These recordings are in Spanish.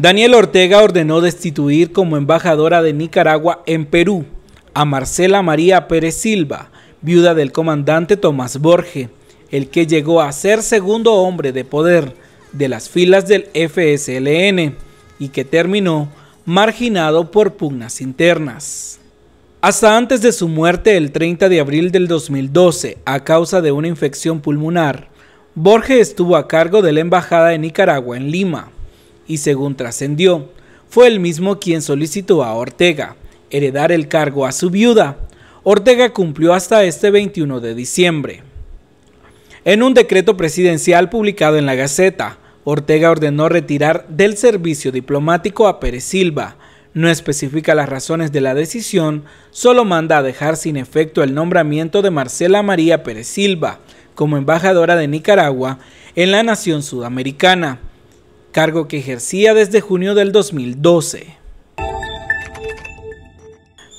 Daniel Ortega ordenó destituir como embajadora de Nicaragua en Perú a Marcela María Pérez Silva, viuda del comandante Tomás Borges, el que llegó a ser segundo hombre de poder de las filas del FSLN y que terminó marginado por pugnas internas. Hasta antes de su muerte el 30 de abril del 2012 a causa de una infección pulmonar, Borges estuvo a cargo de la Embajada de Nicaragua en Lima y según trascendió, fue el mismo quien solicitó a Ortega heredar el cargo a su viuda. Ortega cumplió hasta este 21 de diciembre. En un decreto presidencial publicado en la Gaceta, Ortega ordenó retirar del servicio diplomático a Pérez Silva. No especifica las razones de la decisión, solo manda a dejar sin efecto el nombramiento de Marcela María Pérez Silva como embajadora de Nicaragua en la nación sudamericana cargo que ejercía desde junio del 2012.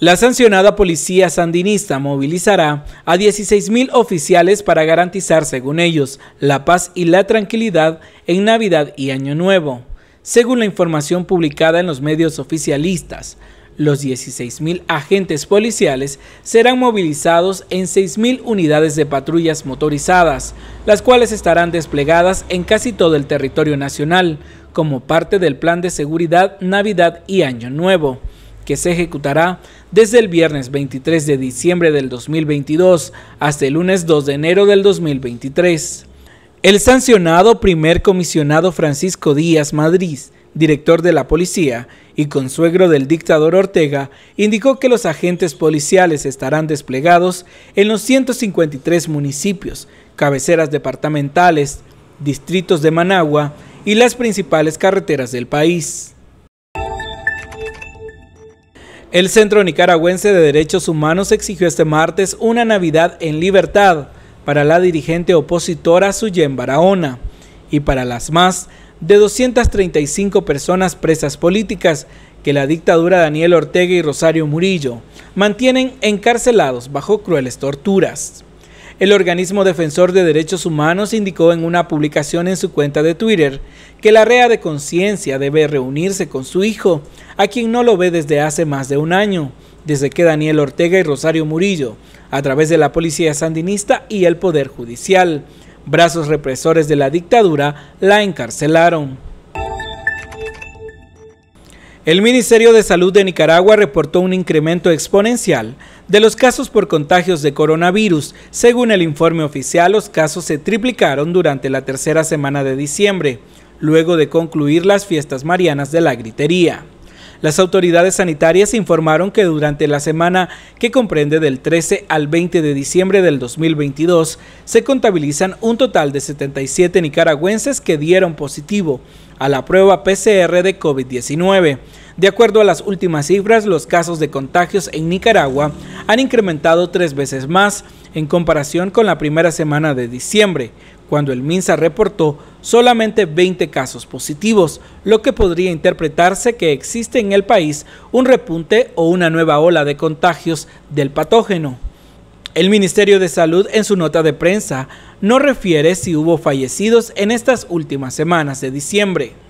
La sancionada policía sandinista movilizará a 16.000 oficiales para garantizar, según ellos, la paz y la tranquilidad en Navidad y Año Nuevo, según la información publicada en los medios oficialistas. Los 16.000 agentes policiales serán movilizados en 6.000 unidades de patrullas motorizadas, las cuales estarán desplegadas en casi todo el territorio nacional, como parte del Plan de Seguridad Navidad y Año Nuevo, que se ejecutará desde el viernes 23 de diciembre del 2022 hasta el lunes 2 de enero del 2023. El sancionado primer comisionado Francisco Díaz Madrid director de la policía, y consuegro del dictador Ortega, indicó que los agentes policiales estarán desplegados en los 153 municipios, cabeceras departamentales, distritos de Managua y las principales carreteras del país. El Centro Nicaragüense de Derechos Humanos exigió este martes una Navidad en libertad para la dirigente opositora Suyem Barahona y para las más de 235 personas presas políticas que la dictadura Daniel Ortega y Rosario Murillo mantienen encarcelados bajo crueles torturas. El organismo defensor de derechos humanos indicó en una publicación en su cuenta de Twitter que la REA de conciencia debe reunirse con su hijo, a quien no lo ve desde hace más de un año, desde que Daniel Ortega y Rosario Murillo, a través de la policía sandinista y el Poder Judicial, brazos represores de la dictadura, la encarcelaron. El Ministerio de Salud de Nicaragua reportó un incremento exponencial de los casos por contagios de coronavirus. Según el informe oficial, los casos se triplicaron durante la tercera semana de diciembre, luego de concluir las fiestas marianas de la gritería. Las autoridades sanitarias informaron que durante la semana que comprende del 13 al 20 de diciembre del 2022 se contabilizan un total de 77 nicaragüenses que dieron positivo a la prueba PCR de COVID-19. De acuerdo a las últimas cifras, los casos de contagios en Nicaragua han incrementado tres veces más en comparación con la primera semana de diciembre, cuando el MINSA reportó solamente 20 casos positivos, lo que podría interpretarse que existe en el país un repunte o una nueva ola de contagios del patógeno. El Ministerio de Salud en su nota de prensa no refiere si hubo fallecidos en estas últimas semanas de diciembre.